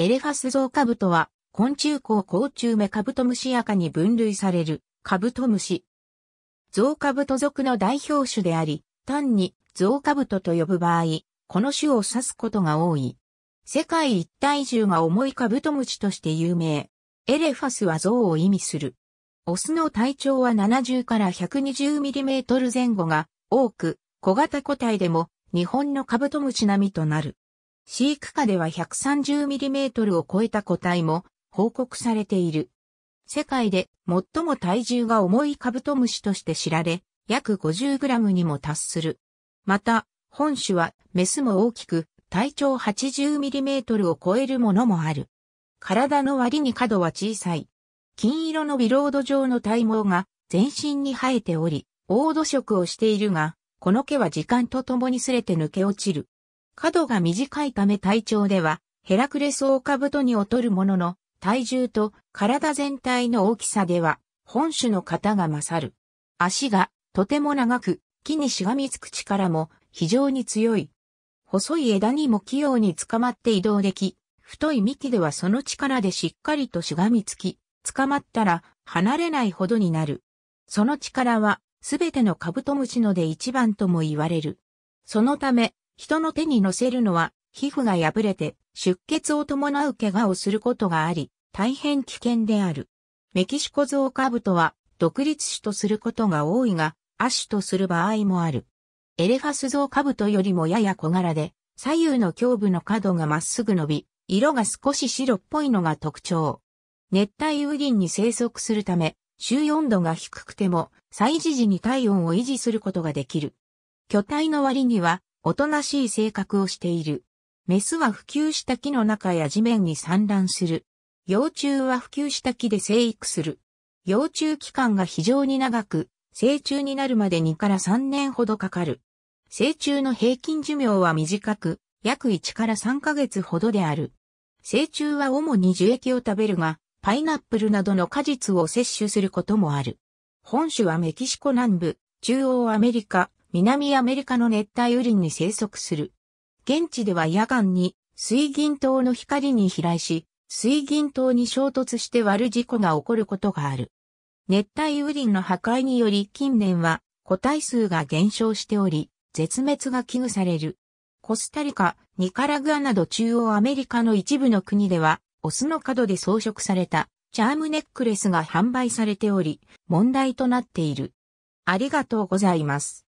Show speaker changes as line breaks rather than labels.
エレファスゾウカブトは、昆虫綱甲虫目カブトムシカに分類される、カブトムシ。ゾウカブト属の代表種であり、単にゾウカブトと呼ぶ場合、この種を指すことが多い。世界一体重が重いカブトムシとして有名。エレファスはゾウを意味する。オスの体長は70から 120mm 前後が多く、小型個体でも日本のカブトムシ並みとなる。飼育下では 130mm を超えた個体も報告されている。世界で最も体重が重いカブトムシとして知られ、約 50g にも達する。また、本種はメスも大きく体長 80mm を超えるものもある。体の割に角は小さい。金色のビロード状の体毛が全身に生えており、黄土色をしているが、この毛は時間とともにすれて抜け落ちる。角が短いため体長では、ヘラクレスオオカブトに劣るものの、体重と体全体の大きさでは、本種の型が勝る。足がとても長く、木にしがみつく力も非常に強い。細い枝にも器用に捕まって移動でき、太い幹ではその力でしっかりとしがみつき、捕まったら離れないほどになる。その力はすべてのカブトムシので一番とも言われる。そのため、人の手に乗せるのは、皮膚が破れて出血を伴う怪我をすることがあり、大変危険である。メキシコゾウカブトは、独立種とすることが多いが、亜種とする場合もある。エレファスゾウカブトよりもやや小柄で、左右の胸部の角がまっすぐ伸び、色が少し白っぽいのが特徴。熱帯雨林に生息するため、周温度が低くても、採時時に体温を維持することができる。巨体の割には、おとなしい性格をしている。メスは普及した木の中や地面に産卵する。幼虫は普及した木で生育する。幼虫期間が非常に長く、成虫になるまで2から3年ほどかかる。成虫の平均寿命は短く、約1から3ヶ月ほどである。成虫は主に樹液を食べるが、パイナップルなどの果実を摂取することもある。本種はメキシコ南部、中央アメリカ、南アメリカの熱帯雨林に生息する。現地では夜間に水銀島の光に飛来し、水銀島に衝突して割る事故が起こることがある。熱帯雨林の破壊により近年は個体数が減少しており、絶滅が危惧される。コスタリカ、ニカラグアなど中央アメリカの一部の国では、オスの角で装飾されたチャームネックレスが販売されており、問題となっている。ありがとうございます。